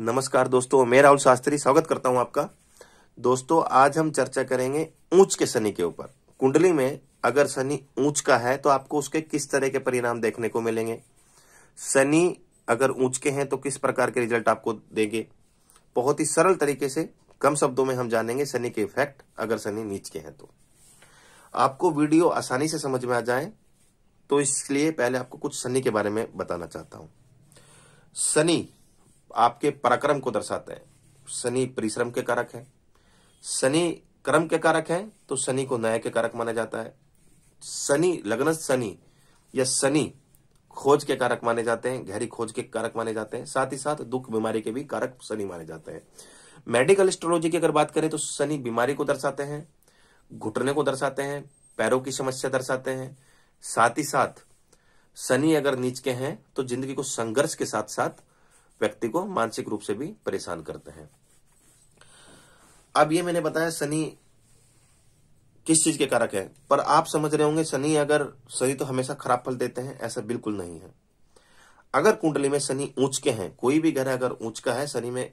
नमस्कार दोस्तों मैं राहुल शास्त्री स्वागत करता हूं आपका दोस्तों आज हम चर्चा करेंगे ऊंच के शनि के ऊपर कुंडली में अगर शनि ऊंच का है तो आपको उसके किस तरह के परिणाम देखने को मिलेंगे शनि अगर ऊंच के हैं तो किस प्रकार के रिजल्ट आपको देंगे बहुत ही सरल तरीके से कम शब्दों में हम जानेंगे शनि के इफेक्ट अगर शनि नीच के हैं तो आपको वीडियो आसानी से समझ में आ जाए तो इसलिए पहले आपको कुछ शनि के बारे में बताना चाहता हूं शनि आपके पराक्रम को दर्शाते हैं शनि परिश्रम के कारक है शनि कर्म के कारक है तो शनि को न्याय के कारक माना जाता है शनि लग्न शनि या शनि खोज के कारक माने जाते हैं गहरी खोज के कारक माने जाते हैं साथ ही साथ दुख बीमारी के भी कारक शनि माने जाते हैं मेडिकल एस्ट्रोलॉजी की अगर बात करें तो शनि बीमारी को दर्शाते हैं घुटने को दर्शाते हैं पैरों की समस्या दर्शाते हैं साथ ही साथ शनि अगर नीच के हैं तो जिंदगी को संघर्ष के साथ साथ व्यक्ति को मानसिक रूप से भी परेशान करते हैं अब ये मैंने बताया शनि किस चीज के कारक है पर आप समझ रहे होंगे शनि अगर शनि तो हमेशा खराब फल देते हैं ऐसा बिल्कुल नहीं है अगर कुंडली में शनि ऊंच के हैं कोई भी ग्रह अगर ऊंच का है शनि में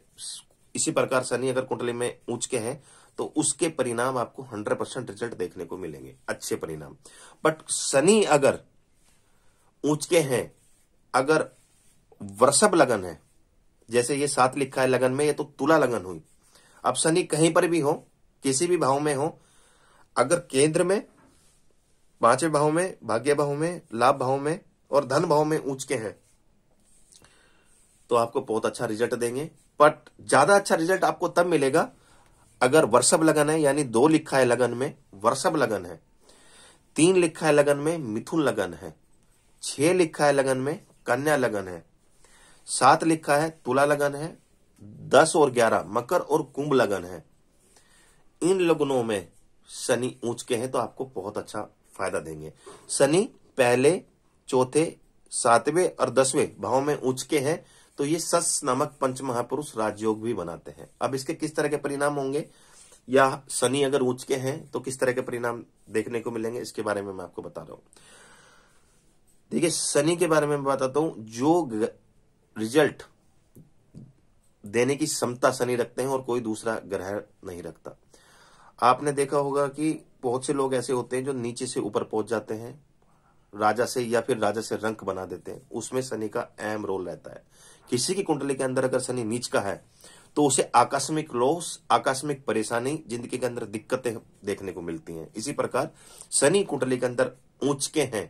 इसी प्रकार शनि अगर कुंडली में ऊंच के हैं तो उसके परिणाम आपको हंड्रेड परसेंट रिजल्ट देखने को मिलेंगे अच्छे परिणाम बट शनि अगर ऊंच के हैं अगर वृषभ लगन है जैसे ये सात लिखा है लगन में ये तो तुला लगन हुई अब शनि कहीं पर भी हो किसी भी भाव में हो अगर केंद्र में पांचवें भाव में भाग्य भाव में लाभ भाव में और धन भाव में ऊंच के हैं तो आपको बहुत अच्छा रिजल्ट देंगे बट ज्यादा अच्छा रिजल्ट आपको तब मिलेगा अगर वर्षभ लगन है यानी दो लिखा है लगन में वर्षभ लगन है तीन लिखा है लगन में मिथुन लगन है छह लिखा है लगन में कन्या लगन है सात लिखा है तुला लगन है दस और ग्यारह मकर और कुंभ लगन है इन लगनों में शनि ऊंच के हैं तो आपको बहुत अच्छा फायदा देंगे शनि पहले चौथे सातवें और दसवें भाव में ऊंच के हैं तो ये सस नामक पंच महापुरुष राजयोग भी बनाते हैं अब इसके किस तरह के परिणाम होंगे या शनि अगर ऊंच के हैं तो किस तरह के परिणाम देखने को मिलेंगे इसके बारे में मैं आपको बता रहा हूं देखिए शनि के बारे में बताता हूं जो रिजल्ट देने की क्षमता शनि रखते हैं और कोई दूसरा ग्रह नहीं रखता आपने देखा होगा कि बहुत से लोग ऐसे होते हैं जो नीचे से ऊपर पहुंच जाते हैं राजा से या फिर राजा से रंक बना देते हैं उसमें शनि का अहम रोल रहता है किसी की कुंडली के अंदर अगर शनि नीच का है तो उसे आकस्मिक लोस आकस्मिक परेशानी जिंदगी के अंदर दिक्कतें देखने को मिलती हैं इसी प्रकार शनि कुंडली के अंदर ऊंच के हैं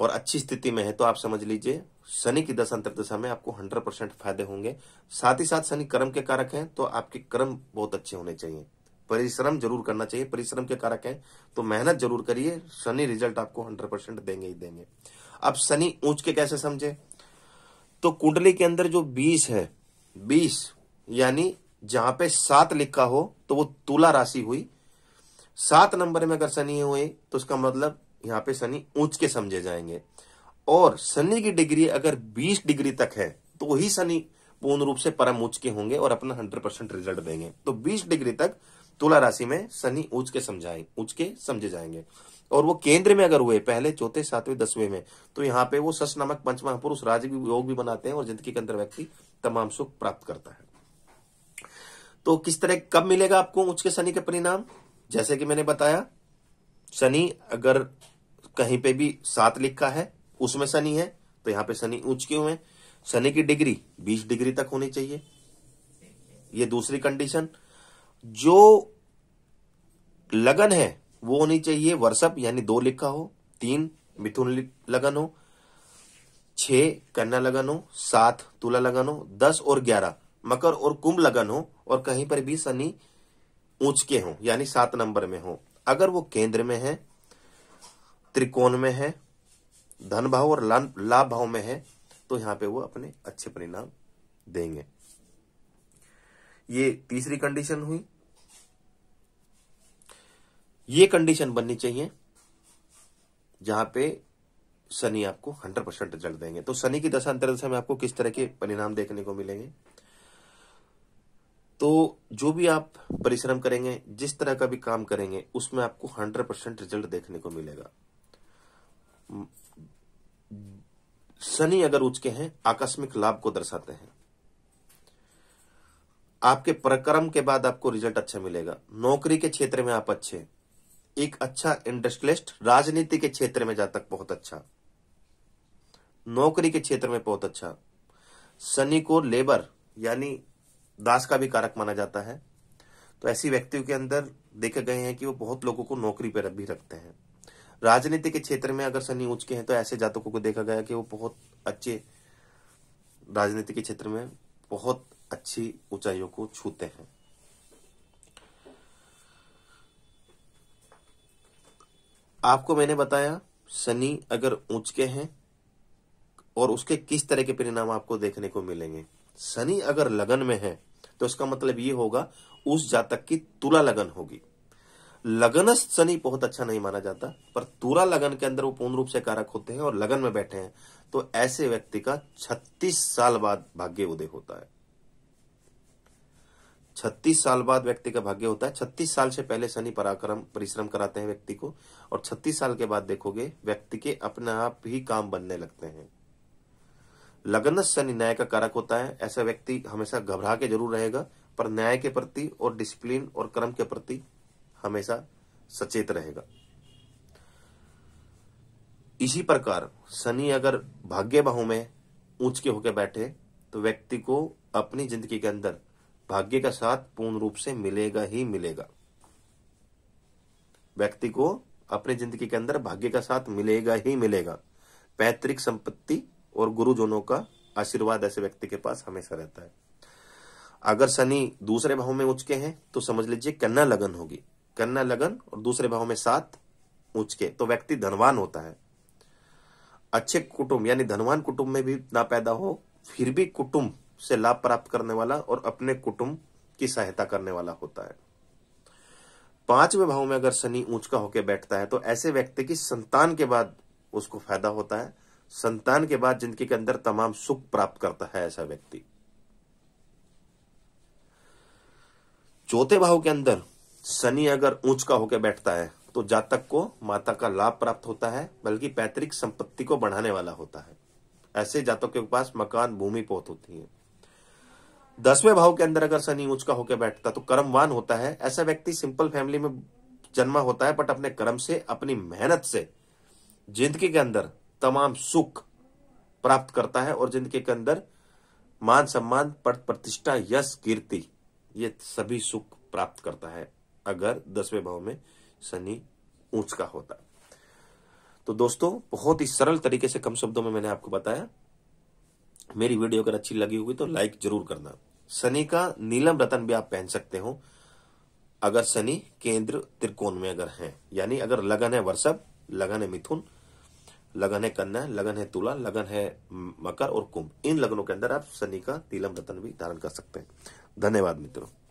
और अच्छी स्थिति में है तो आप समझ लीजिए शनि की दशा अंतर्दशा में आपको 100 परसेंट फायदे होंगे साथ ही साथ शनि कर्म के कारक हैं तो आपके कर्म बहुत अच्छे होने चाहिए परिश्रम जरूर करना चाहिए परिश्रम के कारक हैं तो मेहनत जरूर करिए शनि रिजल्ट आपको हंड्रेड परसेंट देंगे ही देंगे अब शनि ऊंच के कैसे समझे तो कुंडली के अंदर जो बीस है बीस यानी जहां पे सात लिखा हो तो वो तुला राशि हुई सात नंबर में अगर शनि हुए तो उसका मतलब यहाँ पे शनि ऊंच के समझे जाएंगे और शनि की डिग्री अगर 20 डिग्री तक है तो ही शनि पूर्ण रूप से परम ऊंच के होंगे और अपना 100 परसेंट रिजल्ट देंगे तो 20 डिग्री तक तुला राशि में शनि ऊंच के समझाए ऊंच के समझे जाएंगे और वो केंद्र में अगर हुए पहले चौथे सातवें दसवें में तो यहाँ पे वो सस नामक पंच महापुरुष राज योग भी बनाते हैं और जिंदगी के अंदर व्यक्ति तमाम सुख प्राप्त करता है तो किस तरह कब मिलेगा आपको उच्च के शनि के परिणाम जैसे कि मैंने बताया शनि अगर कहीं पे भी सात लिखा है उसमें शनि है तो यहां पे शनि ऊंच क्यों है शनि की डिग्री बीस डिग्री तक होनी चाहिए ये दूसरी कंडीशन जो लगन है वो होनी चाहिए वर्षअप यानी दो लिखा हो तीन मिथुन लगन हो छ कन्या लगन हो सात तुला लगन हो दस और ग्यारह मकर और कुंभ लगन हो और कहीं पर भी शनि ऊंच के हो यानी सात नंबर में हो अगर वो केंद्र में है त्रिकोण में है धन भाव और लाभ भाव में है तो यहां पे वो अपने अच्छे परिणाम देंगे ये तीसरी कंडीशन हुई ये कंडीशन बननी चाहिए जहां पे शनि आपको 100 परसेंट रिजल्ट देंगे तो शनि की दशा अंतरदशा में आपको किस तरह के परिणाम देखने को मिलेंगे तो जो भी आप परिश्रम करेंगे जिस तरह का भी काम करेंगे उसमें आपको 100 परसेंट रिजल्ट देखने को मिलेगा शनि अगर उच्च के हैं आकस्मिक लाभ को दर्शाते हैं आपके प्रक्रम के बाद आपको रिजल्ट अच्छा मिलेगा नौकरी के क्षेत्र में आप अच्छे एक अच्छा इंडस्ट्रियलिस्ट राजनीति के क्षेत्र में जा तक बहुत अच्छा नौकरी के क्षेत्र में बहुत अच्छा शनि को लेबर यानी दास का भी कारक माना जाता है तो ऐसी व्यक्तियों के अंदर देखे गए हैं कि वो बहुत लोगों को नौकरी पर भी रखते हैं राजनीति के क्षेत्र में अगर शनि उच्च के हैं तो ऐसे जातकों को देखा गया कि वो बहुत अच्छे राजनीति के क्षेत्र में बहुत अच्छी ऊंचाइयों को छूते हैं आपको मैंने बताया शनि अगर ऊंच के हैं और उसके किस तरह के परिणाम आपको देखने को मिलेंगे शनि अगर लगन में है तो इसका मतलब ये होगा उस जातक की तुला लगन होगी लगन शनि बहुत अच्छा नहीं माना जाता पर तुरा लगन के अंदर वो पूर्ण रूप से कारक होते हैं और लगन में बैठे हैं तो ऐसे व्यक्ति का 36 साल बाद भाग्य उदय होता है 36 साल बाद व्यक्ति का भाग्य होता है 36 साल से पहले शनि पराक्रम परिश्रम कराते हैं व्यक्ति को और 36 साल के बाद देखोगे व्यक्ति के अपने आप ही काम बनने लगते हैं लगन शनि न्याय का कारक होता है ऐसा व्यक्ति हमेशा घबरा के जरूर रहेगा पर न्याय के प्रति और डिसिप्लिन और कर्म के प्रति हमेशा सचेत रहेगा इसी प्रकार शनि अगर भाग्य बाहु में ऊंच के होकर बैठे तो व्यक्ति को अपनी जिंदगी के अंदर भाग्य का साथ पूर्ण रूप से मिलेगा ही मिलेगा व्यक्ति को अपनी जिंदगी के अंदर भाग्य का साथ मिलेगा ही मिलेगा पैतृक संपत्ति और गुरुजनों का आशीर्वाद ऐसे व्यक्ति के पास हमेशा रहता है अगर शनि दूसरे भाव में उचके हैं तो समझ लीजिए कन्या लगन होगी करना लगन और दूसरे भाव में सात ऊंचके तो व्यक्ति धनवान होता है अच्छे कुटुंब यानी धनवान कुटुंब में भी ना पैदा हो फिर भी कुटुंब से लाभ प्राप्त करने वाला और अपने कुटुंब की सहायता करने वाला होता है पांचवें भाव में अगर शनि ऊंच का होकर बैठता है तो ऐसे व्यक्ति की संतान के बाद उसको फायदा होता है संतान के बाद जिंदगी के अंदर तमाम सुख प्राप्त करता है ऐसा व्यक्ति चौथे भाव के अंदर शनि अगर ऊंच का होकर बैठता है तो जातक को माता का लाभ प्राप्त होता है बल्कि पैतृक संपत्ति को बढ़ाने वाला होता है ऐसे जातक के पास मकान भूमि पोत होती है दसवें भाव के अंदर अगर शनि ऊंच का होकर बैठता तो कर्मवान होता है ऐसा व्यक्ति सिंपल फैमिली में जन्मा होता है बट अपने कर्म से अपनी मेहनत से जिंदगी के अंदर तमाम सुख प्राप्त करता है और जिंदगी के अंदर मान सम्मान पद प्रतिष्ठा यश कीर्ति ये सभी सुख प्राप्त करता है अगर दसवें भाव में शनि ऊंच का होता तो दोस्तों बहुत ही सरल तरीके से कम शब्दों में मैंने आपको बताया मेरी वीडियो अगर अच्छी लगी होगी तो लाइक जरूर करना शनि का नीलम रतन भी आप पहन सकते हो अगर शनि केंद्र त्रिकोण में अगर है यानी अगर लगन है वर्षभ लगन है मिथुन लगन है कन्या लगन है तुला लगन है मकर और कुंभ इन लगनों के अंदर आप शनि का नीलम रतन भी धारण कर सकते हैं धन्यवाद मित्रों